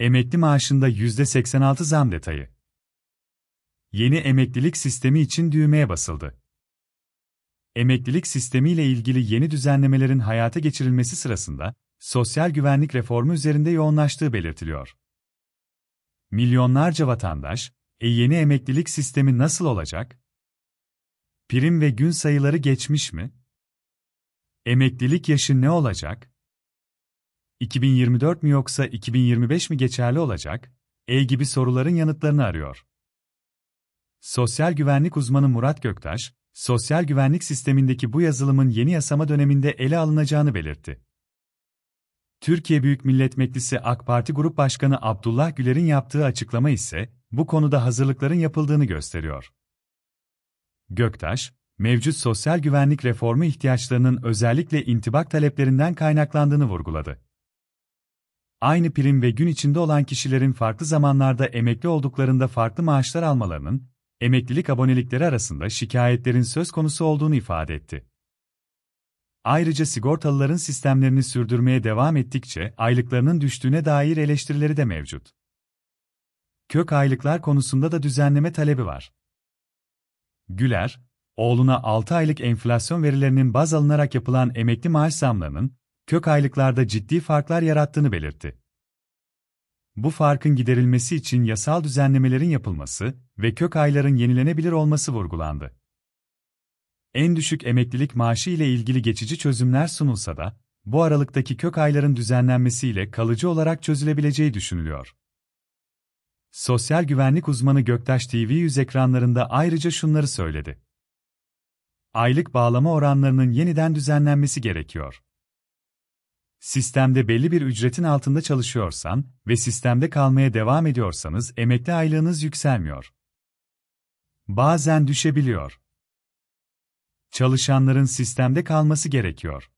Emekli maaşında %86 zam detayı. Yeni emeklilik sistemi için düğmeye basıldı. Emeklilik sistemiyle ilgili yeni düzenlemelerin hayata geçirilmesi sırasında sosyal güvenlik reformu üzerinde yoğunlaştığı belirtiliyor. Milyonlarca vatandaş, e yeni emeklilik sistemi nasıl olacak? Prim ve gün sayıları geçmiş mi? Emeklilik yaşı ne olacak? 2024 mi yoksa 2025 mi geçerli olacak? E gibi soruların yanıtlarını arıyor. Sosyal güvenlik uzmanı Murat Göktaş, sosyal güvenlik sistemindeki bu yazılımın yeni yasama döneminde ele alınacağını belirtti. Türkiye Büyük Millet Meclisi AK Parti Grup Başkanı Abdullah Güler'in yaptığı açıklama ise bu konuda hazırlıkların yapıldığını gösteriyor. Göktaş, mevcut sosyal güvenlik reformu ihtiyaçlarının özellikle intibak taleplerinden kaynaklandığını vurguladı aynı prim ve gün içinde olan kişilerin farklı zamanlarda emekli olduklarında farklı maaşlar almalarının, emeklilik abonelikleri arasında şikayetlerin söz konusu olduğunu ifade etti. Ayrıca sigortalıların sistemlerini sürdürmeye devam ettikçe aylıklarının düştüğüne dair eleştirileri de mevcut. Kök aylıklar konusunda da düzenleme talebi var. Güler, oğluna 6 aylık enflasyon verilerinin baz alınarak yapılan emekli maaş zamlarının kök aylıklarda ciddi farklar yarattığını belirtti. Bu farkın giderilmesi için yasal düzenlemelerin yapılması ve kök ayların yenilenebilir olması vurgulandı. En düşük emeklilik maaşı ile ilgili geçici çözümler sunulsa da, bu aralıktaki kök ayların düzenlenmesiyle kalıcı olarak çözülebileceği düşünülüyor. Sosyal güvenlik uzmanı Göktaş TV yüz ekranlarında ayrıca şunları söyledi. Aylık bağlama oranlarının yeniden düzenlenmesi gerekiyor. Sistemde belli bir ücretin altında çalışıyorsan ve sistemde kalmaya devam ediyorsanız emekli aylığınız yükselmiyor. Bazen düşebiliyor. Çalışanların sistemde kalması gerekiyor.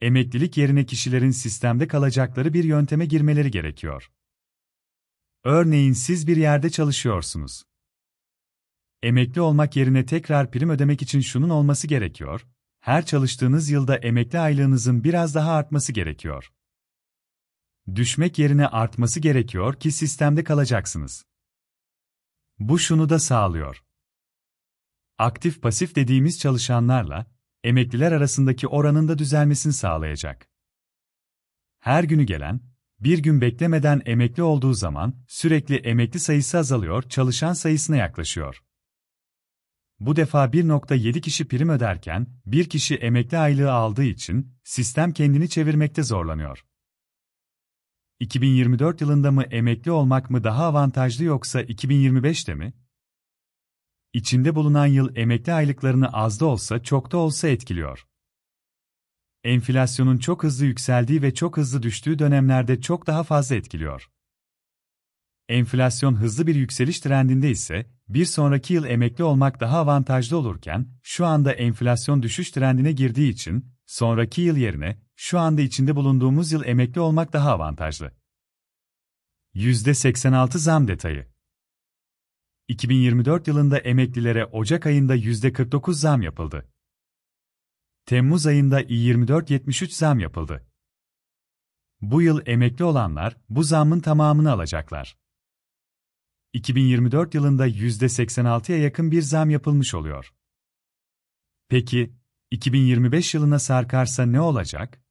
Emeklilik yerine kişilerin sistemde kalacakları bir yönteme girmeleri gerekiyor. Örneğin siz bir yerde çalışıyorsunuz. Emekli olmak yerine tekrar prim ödemek için şunun olması gerekiyor, her çalıştığınız yılda emekli aylığınızın biraz daha artması gerekiyor. Düşmek yerine artması gerekiyor ki sistemde kalacaksınız. Bu şunu da sağlıyor. Aktif pasif dediğimiz çalışanlarla emekliler arasındaki oranın da düzelmesini sağlayacak. Her günü gelen, bir gün beklemeden emekli olduğu zaman sürekli emekli sayısı azalıyor, çalışan sayısına yaklaşıyor. Bu defa 1.7 kişi prim öderken, bir kişi emekli aylığı aldığı için sistem kendini çevirmekte zorlanıyor. 2024 yılında mı emekli olmak mı daha avantajlı yoksa 2025'te mi? İçinde bulunan yıl emekli aylıklarını az da olsa çok da olsa etkiliyor. Enflasyonun çok hızlı yükseldiği ve çok hızlı düştüğü dönemlerde çok daha fazla etkiliyor. Enflasyon hızlı bir yükseliş trendinde ise bir sonraki yıl emekli olmak daha avantajlı olurken şu anda enflasyon düşüş trendine girdiği için sonraki yıl yerine şu anda içinde bulunduğumuz yıl emekli olmak daha avantajlı. %86 zam detayı 2024 yılında emeklilere Ocak ayında %49 zam yapıldı. Temmuz ayında i24.73 zam yapıldı. Bu yıl emekli olanlar bu zamın tamamını alacaklar. 2024 yılında %86'ya yakın bir zam yapılmış oluyor. Peki, 2025 yılına sarkarsa ne olacak?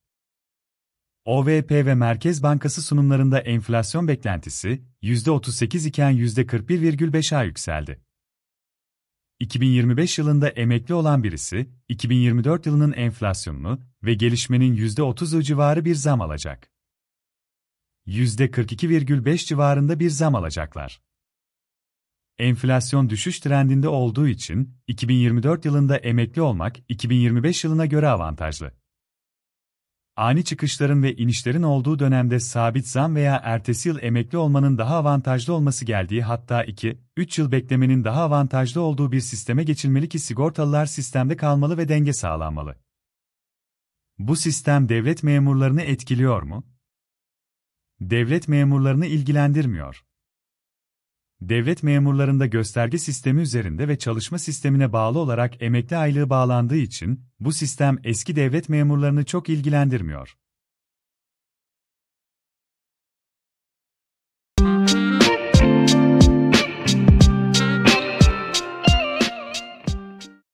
OVP ve Merkez Bankası sunumlarında enflasyon beklentisi %38 iken %41,5'a yükseldi. 2025 yılında emekli olan birisi, 2024 yılının enflasyonunu ve gelişmenin %30'u civarı bir zam alacak. %42,5 civarında bir zam alacaklar. Enflasyon düşüş trendinde olduğu için 2024 yılında emekli olmak 2025 yılına göre avantajlı. Ani çıkışların ve inişlerin olduğu dönemde sabit zam veya ertesi yıl emekli olmanın daha avantajlı olması geldiği hatta 2-3 yıl beklemenin daha avantajlı olduğu bir sisteme geçilmeli ki sigortalılar sistemde kalmalı ve denge sağlanmalı. Bu sistem devlet memurlarını etkiliyor mu? Devlet memurlarını ilgilendirmiyor devlet memurlarında gösterge sistemi üzerinde ve çalışma sistemine bağlı olarak emekli aylığı bağlandığı için, bu sistem eski devlet memurlarını çok ilgilendirmiyor.